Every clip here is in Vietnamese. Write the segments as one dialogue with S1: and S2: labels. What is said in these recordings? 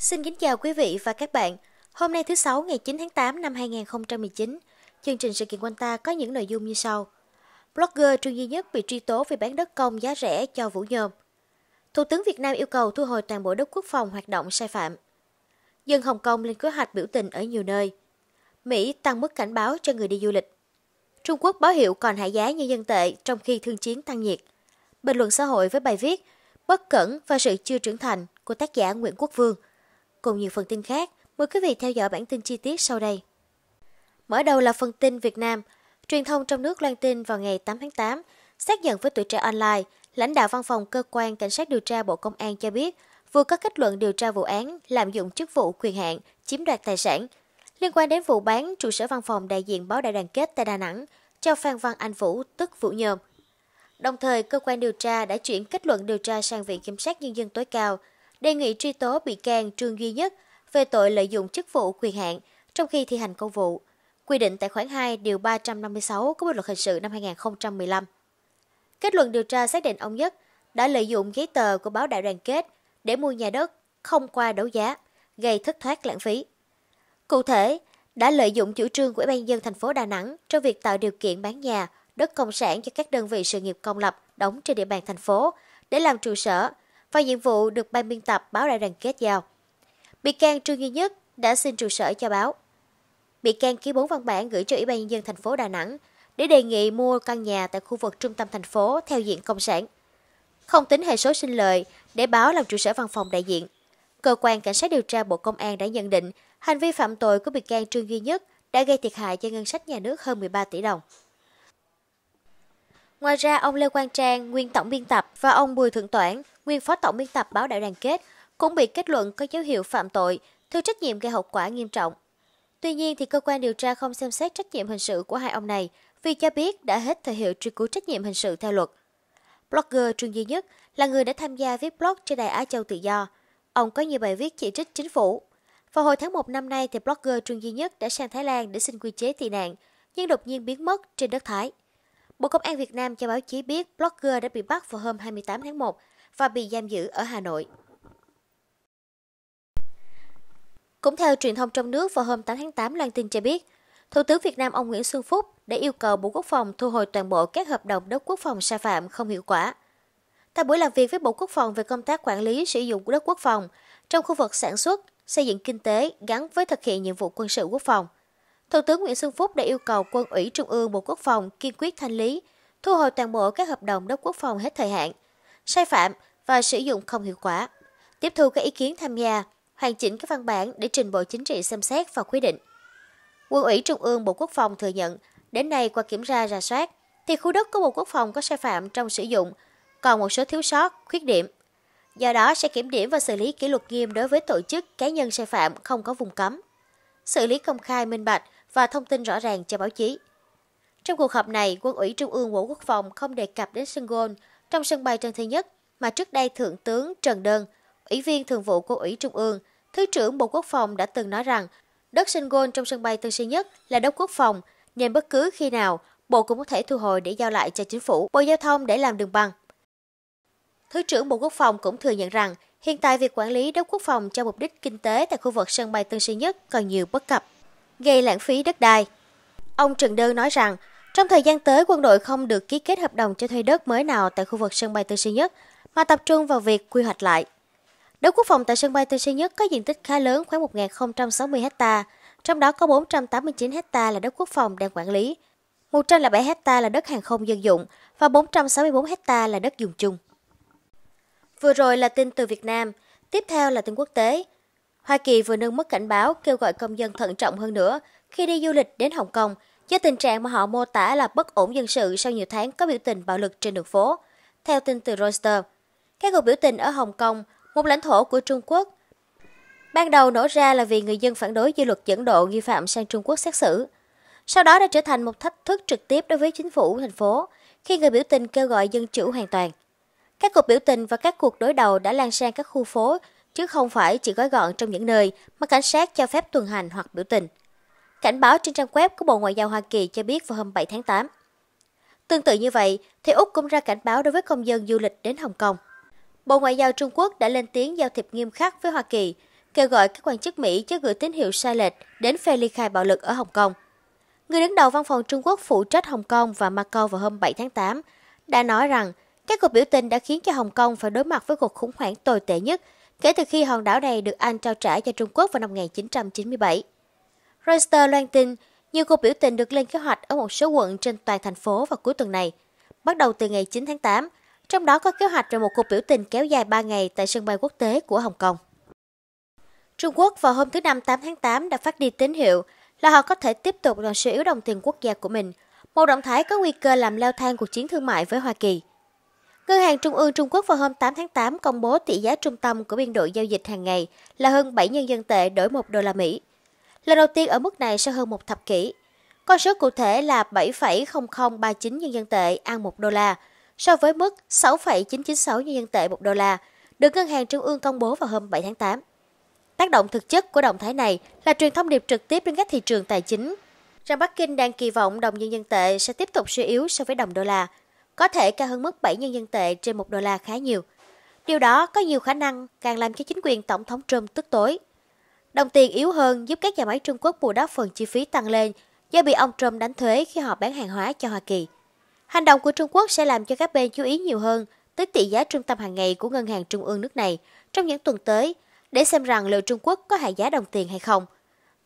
S1: Xin kính chào quý vị và các bạn. Hôm nay thứ Sáu ngày 9 tháng 8 năm 2019, chương trình sự kiện quanh ta có những nội dung như sau. Blogger Trương Duy Nhất bị truy tố vì bán đất công giá rẻ cho Vũ Nhôm. Thủ tướng Việt Nam yêu cầu thu hồi toàn bộ đất quốc phòng hoạt động sai phạm. Dân Hồng Kông lên kế hoạch biểu tình ở nhiều nơi. Mỹ tăng mức cảnh báo cho người đi du lịch. Trung Quốc báo hiệu còn hạ giá như dân tệ trong khi thương chiến tăng nhiệt. Bình luận xã hội với bài viết Bất cẩn và sự chưa trưởng thành của tác giả Nguyễn Quốc Vương – cùng nhiều phần tin khác. Mời quý vị theo dõi bản tin chi tiết sau đây. Mở đầu là phần tin Việt Nam. Truyền thông trong nước loan tin vào ngày 8 tháng 8, xác nhận với tuổi trẻ online, lãnh đạo văn phòng cơ quan cảnh sát điều tra Bộ Công an cho biết vừa có kết luận điều tra vụ án lạm dụng chức vụ quyền hạn, chiếm đoạt tài sản liên quan đến vụ bán trụ sở văn phòng đại diện báo đại đoàn kết tại Đà Nẵng cho Phan Văn Anh Vũ tức Vũ Nhôm. Đồng thời, cơ quan điều tra đã chuyển kết luận điều tra sang Viện Kiểm sát Nhân dân tối cao – đề nghị truy tố bị can Trương Duy Nhất về tội lợi dụng chức vụ quyền hạn trong khi thi hành công vụ, quy định tại khoản 2 điều 356 của Bộ luật hình sự năm 2015. Kết luận điều tra xác định ông Nhất đã lợi dụng giấy tờ của báo đại đoàn kết để mua nhà đất không qua đấu giá, gây thất thoát lãng phí. Cụ thể, đã lợi dụng chủ trương của Ủy ban dân thành phố Đà Nẵng trong việc tạo điều kiện bán nhà, đất công sản cho các đơn vị sự nghiệp công lập đóng trên địa bàn thành phố để làm trụ sở và nhiệm vụ được ban biên tập báo đại đoàn kết giao. Bị can Trương Duy Nhất đã xin trụ sở cho báo. Bị can ký bốn văn bản gửi cho Ủy ban nhân dân thành phố Đà Nẵng để đề nghị mua căn nhà tại khu vực trung tâm thành phố theo diện công sản. Không tính hệ số sinh lợi để báo làm trụ sở văn phòng đại diện. Cơ quan Cảnh sát điều tra Bộ Công an đã nhận định hành vi phạm tội của bị can Trương Duy Nhất đã gây thiệt hại cho ngân sách nhà nước hơn 13 tỷ đồng. Ngoài ra, ông Lê Quang Trang, nguyên tổng biên tập và ông Bùi Thượng Toản, nguyên phó tổng biên tập báo Đại đoàn kết cũng bị kết luận có dấu hiệu phạm tội, thiếu trách nhiệm gây hậu quả nghiêm trọng. Tuy nhiên thì cơ quan điều tra không xem xét trách nhiệm hình sự của hai ông này vì cho biết đã hết thời hiệu truy cứu trách nhiệm hình sự theo luật. Blogger Trương Duy Nhất là người đã tham gia viết blog trên đài Á Châu Tự Do. Ông có nhiều bài viết chỉ trích chính phủ. Vào hồi tháng 1 năm nay thì blogger Trương Duy Nhất đã sang Thái Lan để xin quy chế tị nạn, nhưng đột nhiên biến mất trên đất Thái. Bộ Công an Việt Nam cho báo chí biết blogger đã bị bắt vào hôm 28 tháng 1 và bị giam giữ ở Hà Nội. Cũng theo truyền thông trong nước vào hôm 8 tháng 8 loan tin cho biết, Thủ tướng Việt Nam ông Nguyễn Xuân Phúc đã yêu cầu Bộ Quốc phòng thu hồi toàn bộ các hợp đồng đất quốc phòng sai phạm không hiệu quả. Tại buổi làm việc với Bộ Quốc phòng về công tác quản lý sử dụng đất quốc phòng trong khu vực sản xuất, xây dựng kinh tế gắn với thực hiện nhiệm vụ quân sự quốc phòng – Thủ tướng Nguyễn Xuân Phúc đã yêu cầu Quân ủy Trung ương Bộ Quốc phòng kiên quyết thanh lý, thu hồi toàn bộ các hợp đồng đất quốc phòng hết thời hạn, sai phạm và sử dụng không hiệu quả. Tiếp thu các ý kiến tham gia, hoàn chỉnh các văn bản để trình Bộ Chính trị xem xét và quyết định. Quân ủy Trung ương Bộ Quốc phòng thừa nhận, đến nay qua kiểm tra rà soát, thì khu đất của Bộ Quốc phòng có sai phạm trong sử dụng, còn một số thiếu sót, khuyết điểm. Do đó sẽ kiểm điểm và xử lý kỷ luật nghiêm đối với tổ chức cá nhân sai phạm không có vùng cấm. Xử lý công khai minh bạch, và thông tin rõ ràng cho báo chí. Trong cuộc họp này, Quân ủy Trung ương Bộ Quốc phòng không đề cập đến sân gôn trong sân bay Trần Thiên Nhất mà trước đây Thượng tướng Trần Đơn, Ủy viên Thường vụ của ủy Trung ương, Thứ trưởng Bộ Quốc phòng đã từng nói rằng đất sân gôn trong sân bay Tân Sơn Nhất là đất quốc phòng nên bất cứ khi nào Bộ cũng có thể thu hồi để giao lại cho chính phủ, Bộ Giao thông để làm đường băng. Thứ trưởng Bộ Quốc phòng cũng thừa nhận rằng hiện tại việc quản lý đất quốc phòng cho mục đích kinh tế tại khu vực sân bay Tân Sơn Nhất còn nhiều bất cập gây lãng phí đất đai. Ông Trần Đơn nói rằng, trong thời gian tới quân đội không được ký kết hợp đồng cho thuê đất mới nào tại khu vực sân bay Tân Sơn Nhất, mà tập trung vào việc quy hoạch lại. Đất quốc phòng tại sân bay Tân Sơn Nhất có diện tích khá lớn khoảng 1.060 ha, trong đó có 489 ha là đất quốc phòng đang quản lý, 107 ha là đất hàng không dân dụng và 464 ha là đất dùng chung. Vừa rồi là tin từ Việt Nam, tiếp theo là tin quốc tế. Hoa Kỳ vừa nâng mức cảnh báo kêu gọi công dân thận trọng hơn nữa khi đi du lịch đến Hồng Kông do tình trạng mà họ mô tả là bất ổn dân sự sau nhiều tháng có biểu tình bạo lực trên đường phố. Theo tin từ Reuters, các cuộc biểu tình ở Hồng Kông, một lãnh thổ của Trung Quốc, ban đầu nổ ra là vì người dân phản đối dự luật dẫn độ nghi phạm sang Trung Quốc xét xử. Sau đó đã trở thành một thách thức trực tiếp đối với chính phủ thành phố khi người biểu tình kêu gọi dân chủ hoàn toàn. Các cuộc biểu tình và các cuộc đối đầu đã lan sang các khu phố chứ không phải chỉ gói gọn trong những nơi mà cảnh sát cho phép tuần hành hoặc biểu tình. Cảnh báo trên trang web của Bộ Ngoại giao Hoa Kỳ cho biết vào hôm 7 tháng 8. Tương tự như vậy, thì Úc cũng ra cảnh báo đối với công dân du lịch đến Hồng Kông. Bộ Ngoại giao Trung Quốc đã lên tiếng giao thiệp nghiêm khắc với Hoa Kỳ, kêu gọi các quan chức Mỹ cho gửi tín hiệu sai lệch đến phe ly khai bạo lực ở Hồng Kông. Người đứng đầu văn phòng Trung Quốc phụ trách Hồng Kông và Macau vào hôm 7 tháng 8 đã nói rằng các cuộc biểu tình đã khiến cho Hồng Kông phải đối mặt với cuộc khủng hoảng tồi tệ nhất kể từ khi hòn đảo này được Anh trao trả cho Trung Quốc vào năm 1997. Reuters loan tin nhiều cuộc biểu tình được lên kế hoạch ở một số quận trên toàn thành phố vào cuối tuần này, bắt đầu từ ngày 9 tháng 8, trong đó có kế hoạch về một cuộc biểu tình kéo dài 3 ngày tại sân bay quốc tế của Hồng Kông. Trung Quốc vào hôm thứ Năm 8 tháng 8 đã phát đi tín hiệu là họ có thể tiếp tục làm suy yếu đồng tiền quốc gia của mình, một động thái có nguy cơ làm leo thang cuộc chiến thương mại với Hoa Kỳ. Ngân hàng Trung ương Trung Quốc vào hôm 8 tháng 8 công bố tỷ giá trung tâm của biên độ giao dịch hàng ngày là hơn 7 nhân dân tệ đổi 1 đô la Mỹ. Lần đầu tiên ở mức này sau hơn một thập kỷ. Con số cụ thể là 7,0039 nhân dân tệ ăn 1 đô la, so với mức 6,996 nhân dân tệ 1 đô la được Ngân hàng Trung ương công bố vào hôm 7 tháng 8. Tác động thực chất của động thái này là truyền thông điệp trực tiếp đến các thị trường tài chính, rằng Bắc Kinh đang kỳ vọng đồng nhân dân tệ sẽ tiếp tục suy yếu so với đồng đô la – có thể cao hơn mức 7 nhân dân tệ trên 1 đô la khá nhiều. Điều đó có nhiều khả năng càng làm cho chính quyền Tổng thống Trump tức tối. Đồng tiền yếu hơn giúp các nhà máy Trung Quốc bù đắp phần chi phí tăng lên do bị ông Trump đánh thuế khi họ bán hàng hóa cho Hoa Kỳ. Hành động của Trung Quốc sẽ làm cho các bên chú ý nhiều hơn tới tỷ giá trung tâm hàng ngày của ngân hàng trung ương nước này trong những tuần tới để xem rằng liệu Trung Quốc có hạ giá đồng tiền hay không.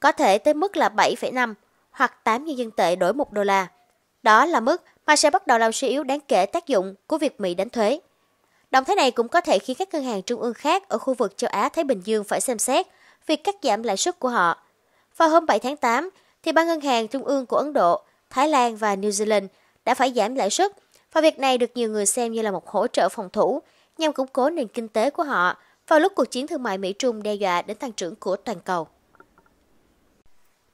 S1: Có thể tới mức là 7,5 hoặc 8 nhân dân tệ đổi 1 đô la. Đó là mức mà sẽ bắt đầu làm suy yếu đáng kể tác dụng của việc Mỹ đánh thuế. Động thái này cũng có thể khiến các ngân hàng trung ương khác ở khu vực châu Á-Thái Bình Dương phải xem xét việc cắt giảm lãi suất của họ. Vào hôm 7 tháng 8, thì ba ngân hàng trung ương của Ấn Độ, Thái Lan và New Zealand đã phải giảm lãi suất và việc này được nhiều người xem như là một hỗ trợ phòng thủ nhằm củng cố nền kinh tế của họ vào lúc cuộc chiến thương mại Mỹ-Trung đe dọa đến tăng trưởng của toàn cầu.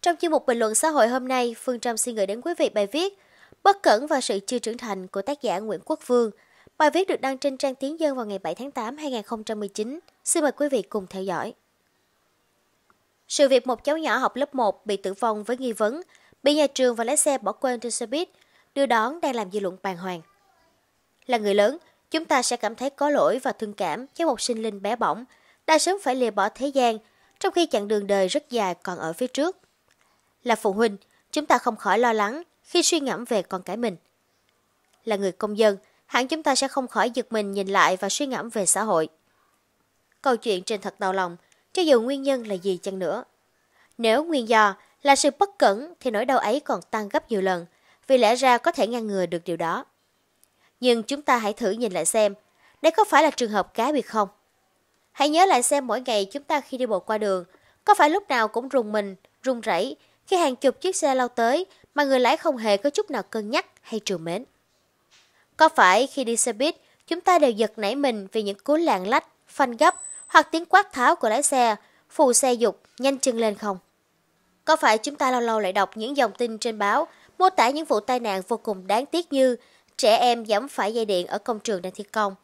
S1: Trong chương mục bình luận xã hội hôm nay, Phương Trâm xin gửi đến quý vị bài viết Bất cẩn và sự chưa trưởng thành của tác giả Nguyễn Quốc Vương. Bài viết được đăng trên trang Tiếng Dân vào ngày 7 tháng 8 2019. Xin mời quý vị cùng theo dõi. Sự việc một cháu nhỏ học lớp 1 bị tử vong với nghi vấn bị nhà trường và lái xe bỏ quên trên xe buýt đưa đón đang làm dư luận bàng hoàng. Là người lớn, chúng ta sẽ cảm thấy có lỗi và thương cảm cho một sinh linh bé bỏng đã sớm phải lìa bỏ thế gian trong khi chặng đường đời rất dài còn ở phía trước. Là phụ huynh, chúng ta không khỏi lo lắng khi suy ngẫm về con cái mình. Là người công dân, hẳn chúng ta sẽ không khỏi giật mình nhìn lại và suy ngẫm về xã hội. Câu chuyện trên thật đau lòng, cho dù nguyên nhân là gì chăng nữa. Nếu nguyên do là sự bất cẩn thì nỗi đau ấy còn tăng gấp nhiều lần, vì lẽ ra có thể ngăn ngừa được điều đó. Nhưng chúng ta hãy thử nhìn lại xem, đây có phải là trường hợp cá biệt không? Hãy nhớ lại xem mỗi ngày chúng ta khi đi bộ qua đường, có phải lúc nào cũng rùng mình, rung rẩy khi hàng chục chiếc xe lao tới mà người lái không hề có chút nào cân nhắc hay trừ mến. Có phải khi đi xe buýt, chúng ta đều giật nảy mình vì những cú lạng lách, phanh gấp hoặc tiếng quát tháo của lái xe, phù xe dục, nhanh chân lên không? Có phải chúng ta lâu lâu lại đọc những dòng tin trên báo mô tả những vụ tai nạn vô cùng đáng tiếc như trẻ em giẫm phải dây điện ở công trường đang thi công,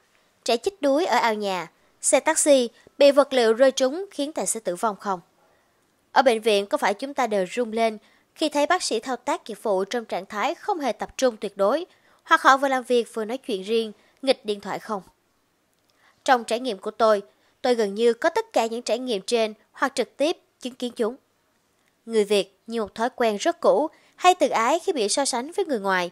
S1: trẻ chích đuối ở ao nhà, xe taxi bị vật liệu rơi trúng khiến tài xế tử vong không? Ở bệnh viện có phải chúng ta đều rung lên khi thấy bác sĩ thao tác nghiệp vụ trong trạng thái không hề tập trung tuyệt đối, hoặc họ vừa làm việc vừa nói chuyện riêng, nghịch điện thoại không. Trong trải nghiệm của tôi, tôi gần như có tất cả những trải nghiệm trên hoặc trực tiếp chứng kiến chúng. Người Việt như một thói quen rất cũ hay tự ái khi bị so sánh với người ngoài.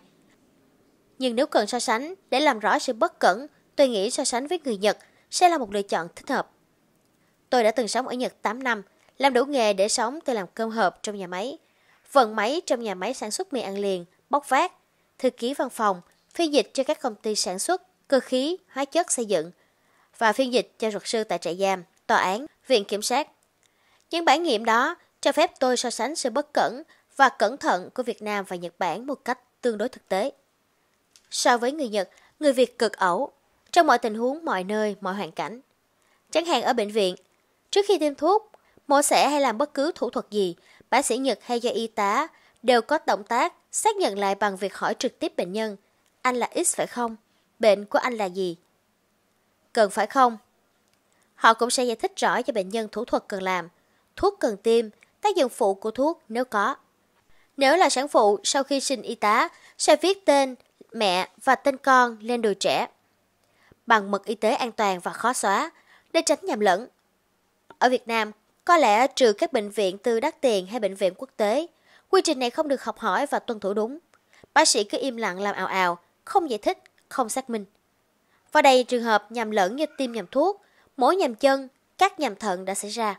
S1: Nhưng nếu cần so sánh để làm rõ sự bất cẩn, tôi nghĩ so sánh với người Nhật sẽ là một lựa chọn thích hợp. Tôi đã từng sống ở Nhật 8 năm, làm đủ nghề để sống tôi làm cơm hộp trong nhà máy vận máy trong nhà máy sản xuất mì ăn liền, bóc vác, thư ký văn phòng, phiên dịch cho các công ty sản xuất, cơ khí, hóa chất xây dựng và phiên dịch cho luật sư tại trại giam, tòa án, viện kiểm sát. Những bản nghiệm đó cho phép tôi so sánh sự bất cẩn và cẩn thận của Việt Nam và Nhật Bản một cách tương đối thực tế. So với người Nhật, người Việt cực ẩu, trong mọi tình huống, mọi nơi, mọi hoàn cảnh. Chẳng hạn ở bệnh viện, trước khi tiêm thuốc, mổ xẻ hay làm bất cứ thủ thuật gì bác sĩ Nhật hay do y tá đều có động tác xác nhận lại bằng việc hỏi trực tiếp bệnh nhân. Anh là X phải không? Bệnh của anh là gì? Cần phải không? Họ cũng sẽ giải thích rõ cho bệnh nhân thủ thuật cần làm, thuốc cần tiêm, tác dụng phụ của thuốc nếu có. Nếu là sản phụ, sau khi sinh y tá, sẽ viết tên, mẹ và tên con lên đùi trẻ. Bằng mật y tế an toàn và khó xóa, để tránh nhầm lẫn. Ở Việt Nam có lẽ trừ các bệnh viện tư đắt tiền hay bệnh viện quốc tế, quy trình này không được học hỏi và tuân thủ đúng. Bác sĩ cứ im lặng làm ào ào, không giải thích, không xác minh. Và đây trường hợp nhầm lẫn như tiêm nhầm thuốc, mối nhầm chân, các nhầm thận đã xảy ra.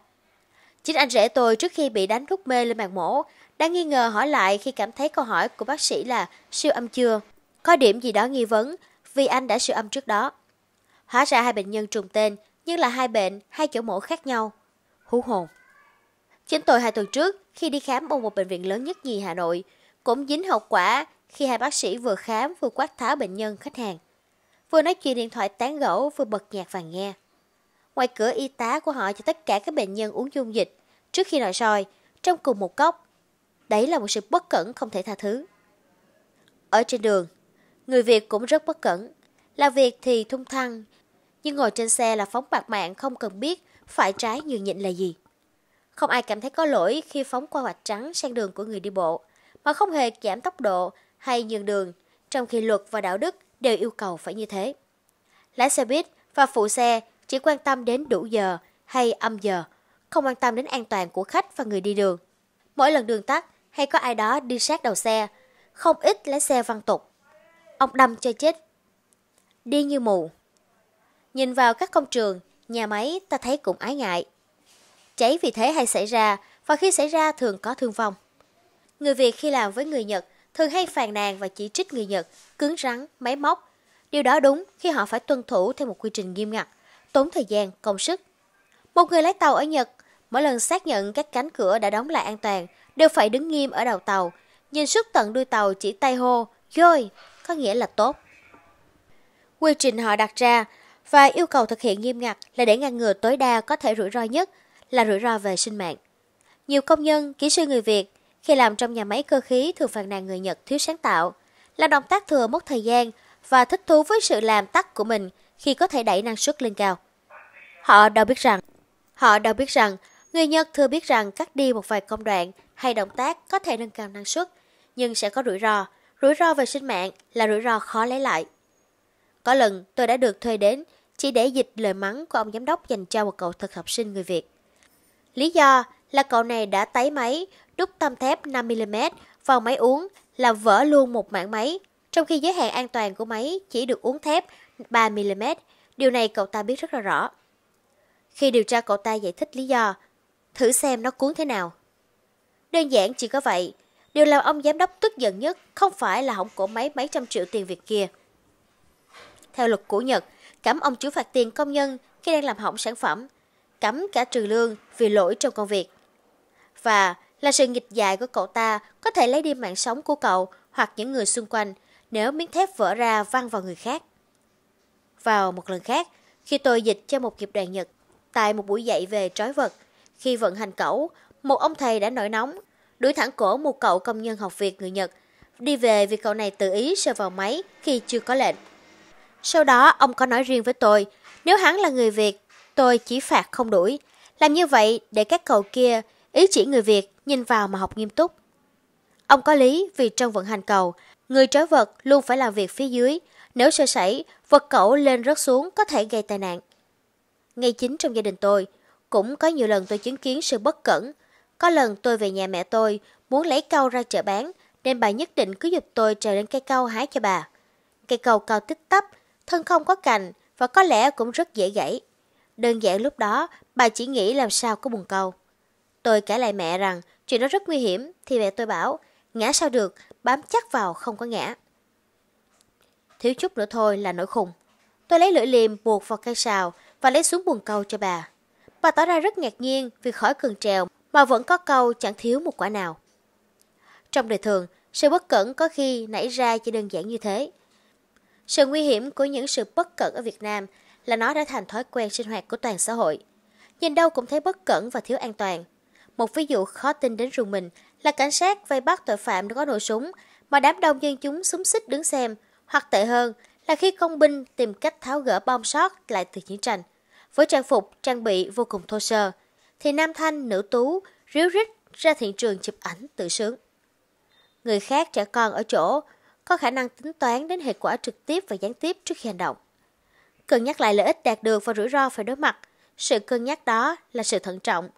S1: Chính anh rể tôi trước khi bị đánh thuốc mê lên màng mổ đã nghi ngờ hỏi lại khi cảm thấy câu hỏi của bác sĩ là siêu âm chưa. Có điểm gì đó nghi vấn vì anh đã siêu âm trước đó. Hóa ra hai bệnh nhân trùng tên nhưng là hai bệnh, hai chỗ mổ khác nhau hú hồn. Chính tôi hai tuần trước khi đi khám ở một bệnh viện lớn nhất nhì Hà Nội cũng dính hậu quả khi hai bác sĩ vừa khám vừa quát tháo bệnh nhân khách hàng. Vừa nói chuyện điện thoại tán gẫu vừa bật nhạc và nghe. Ngoài cửa y tá của họ cho tất cả các bệnh nhân uống dung dịch trước khi nội soi trong cùng một cốc. Đấy là một sự bất cẩn không thể tha thứ. Ở trên đường, người Việt cũng rất bất cẩn. Làm việc thì thung thăng, nhưng ngồi trên xe là phóng bạc mạng không cần biết phải trái nhường nhịn là gì. Không ai cảm thấy có lỗi khi phóng qua vạch trắng sang đường của người đi bộ, mà không hề giảm tốc độ hay nhường đường, trong khi luật và đạo đức đều yêu cầu phải như thế. Lái xe buýt và phụ xe chỉ quan tâm đến đủ giờ hay âm giờ, không quan tâm đến an toàn của khách và người đi đường. Mỗi lần đường tắt hay có ai đó đi sát đầu xe, không ít lái xe văn tục. Ông đâm cho chết. Đi như mù. Nhìn vào các công trường, nhà máy ta thấy cũng ái ngại. Cháy vì thế hay xảy ra và khi xảy ra thường có thương vong. Người Việt khi làm với người Nhật thường hay phàn nàn và chỉ trích người Nhật, cứng rắn, máy móc. Điều đó đúng khi họ phải tuân thủ theo một quy trình nghiêm ngặt, tốn thời gian, công sức. Một người lái tàu ở Nhật, mỗi lần xác nhận các cánh cửa đã đóng lại an toàn, đều phải đứng nghiêm ở đầu tàu, nhìn suốt tận đuôi tàu chỉ tay hô, dôi, có nghĩa là tốt. Quy trình họ đặt ra và yêu cầu thực hiện nghiêm ngặt là để ngăn ngừa tối đa có thể rủi ro nhất là rủi ro về sinh mạng. Nhiều công nhân, kỹ sư người Việt khi làm trong nhà máy cơ khí thường phàn nàn người Nhật thiếu sáng tạo, là động tác thừa mất thời gian và thích thú với sự làm tắt của mình khi có thể đẩy năng suất lên cao. Họ đâu biết rằng, họ đâu biết rằng người Nhật thừa biết rằng cắt đi một vài công đoạn hay động tác có thể nâng cao năng suất, nhưng sẽ có rủi ro. Rủi ro về sinh mạng là rủi ro khó lấy lại. Có lần tôi đã được thuê đến chỉ để dịch lời mắng của ông giám đốc dành cho một cậu thực học sinh người Việt. Lý do là cậu này đã tái máy, đúc tam thép 5mm vào máy uống là vỡ luôn một mảng máy, trong khi giới hạn an toàn của máy chỉ được uống thép 3mm. Điều này cậu ta biết rất là rõ. Khi điều tra cậu ta giải thích lý do, thử xem nó cuốn thế nào. Đơn giản chỉ có vậy, điều làm ông giám đốc tức giận nhất không phải là hỏng cổ máy mấy trăm triệu tiền Việt kia. Theo luật của Nhật, cấm ông chủ phạt tiền công nhân khi đang làm hỏng sản phẩm, cấm cả trừ lương vì lỗi trong công việc. Và là sự nghịch dài của cậu ta có thể lấy đi mạng sống của cậu hoặc những người xung quanh nếu miếng thép vỡ ra văng vào người khác. Vào một lần khác, khi tôi dịch cho một nghiệp đoàn Nhật tại một buổi dạy về trói vật, khi vận hành cẩu, một ông thầy đã nổi nóng, đuổi thẳng cổ một cậu công nhân học việc người Nhật, đi về vì cậu này tự ý sờ vào máy khi chưa có lệnh. Sau đó ông có nói riêng với tôi, nếu hắn là người Việt, tôi chỉ phạt không đuổi. Làm như vậy để các cậu kia ý chỉ người Việt nhìn vào mà học nghiêm túc. Ông có lý vì trong vận hành cầu, người trói vật luôn phải làm việc phía dưới. Nếu sơ sẩy, vật cẩu lên rớt xuống có thể gây tai nạn. Ngay chính trong gia đình tôi, cũng có nhiều lần tôi chứng kiến sự bất cẩn. Có lần tôi về nhà mẹ tôi, muốn lấy câu ra chợ bán, nên bà nhất định cứ giúp tôi trèo lên cây câu hái cho bà. Cây câu cao tích tắp, thân không có cành và có lẽ cũng rất dễ gãy. Đơn giản lúc đó, bà chỉ nghĩ làm sao có bồn câu Tôi kể lại mẹ rằng chuyện đó rất nguy hiểm thì mẹ tôi bảo ngã sao được, bám chắc vào không có ngã. Thiếu chút nữa thôi là nổi khùng. Tôi lấy lưỡi liềm buộc vào cây sào và lấy xuống buồn câu cho bà. Bà tỏ ra rất ngạc nhiên vì khỏi cần trèo mà vẫn có câu chẳng thiếu một quả nào. Trong đời thường, sự bất cẩn có khi nảy ra chỉ đơn giản như thế. Sự nguy hiểm của những sự bất cẩn ở Việt Nam là nó đã thành thói quen sinh hoạt của toàn xã hội. Nhìn đâu cũng thấy bất cẩn và thiếu an toàn. Một ví dụ khó tin đến rùng mình là cảnh sát vây bắt tội phạm có nổ súng mà đám đông dân chúng súng xích đứng xem, hoặc tệ hơn là khi công binh tìm cách tháo gỡ bom sót lại từ chiến tranh. Với trang phục, trang bị vô cùng thô sơ, thì nam thanh, nữ tú, ríu rít ra hiện trường chụp ảnh tự sướng. Người khác trẻ con ở chỗ có khả năng tính toán đến hệ quả trực tiếp và gián tiếp trước khi hành động. Cân nhắc lại lợi ích đạt được và rủi ro phải đối mặt, sự cân nhắc đó là sự thận trọng,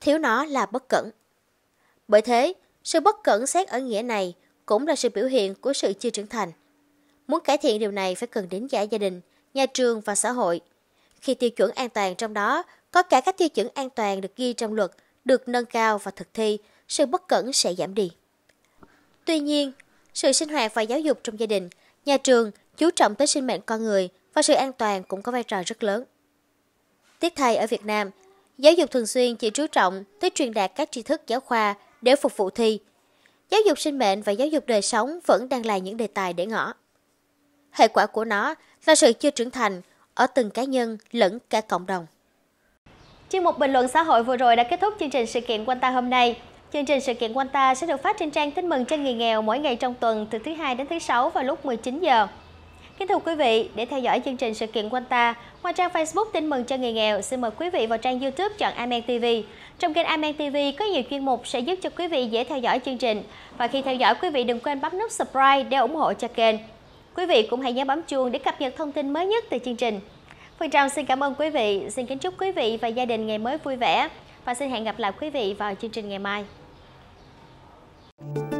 S1: thiếu nó là bất cẩn. Bởi thế, sự bất cẩn xét ở nghĩa này cũng là sự biểu hiện của sự chưa trưởng thành. Muốn cải thiện điều này phải cần đến cả gia đình, nhà trường và xã hội. Khi tiêu chuẩn an toàn trong đó có cả các tiêu chuẩn an toàn được ghi trong luật, được nâng cao và thực thi, sự bất cẩn sẽ giảm đi. Tuy nhiên, sự sinh hoạt và giáo dục trong gia đình, nhà trường chú trọng tới sinh mệnh con người và sự an toàn cũng có vai trò rất lớn. Tiếc thay ở Việt Nam, giáo dục thường xuyên chỉ chú trọng tới truyền đạt các tri thức giáo khoa để phục vụ thi. Giáo dục sinh mệnh và giáo dục đời sống vẫn đang là những đề tài để ngỏ. Hệ quả của nó là sự chưa trưởng thành ở từng cá nhân lẫn cả cộng đồng. Chuyên mục bình luận xã hội vừa rồi đã kết thúc chương trình sự kiện quanh ta hôm nay. Chương trình sự kiện quanh ta sẽ được phát trên trang tin mừng cho người nghèo mỗi ngày trong tuần từ thứ hai đến thứ sáu vào lúc 19 giờ. Kính thưa quý vị, để theo dõi chương trình sự kiện quanh ta, ngoài trang Facebook tin mừng cho người nghèo, xin mời quý vị vào trang YouTube chọn Amen TV. Trong kênh Amen TV có nhiều chuyên mục sẽ giúp cho quý vị dễ theo dõi chương trình. Và khi theo dõi, quý vị đừng quên bấm nút subscribe để ủng hộ cho kênh. Quý vị cũng hãy nhớ bấm chuông để cập nhật thông tin mới nhất từ chương trình. Phương Trâm xin cảm ơn quý vị, xin kính chúc quý vị và gia đình ngày mới vui vẻ và xin hẹn gặp lại quý vị vào chương trình ngày mai. Thank you.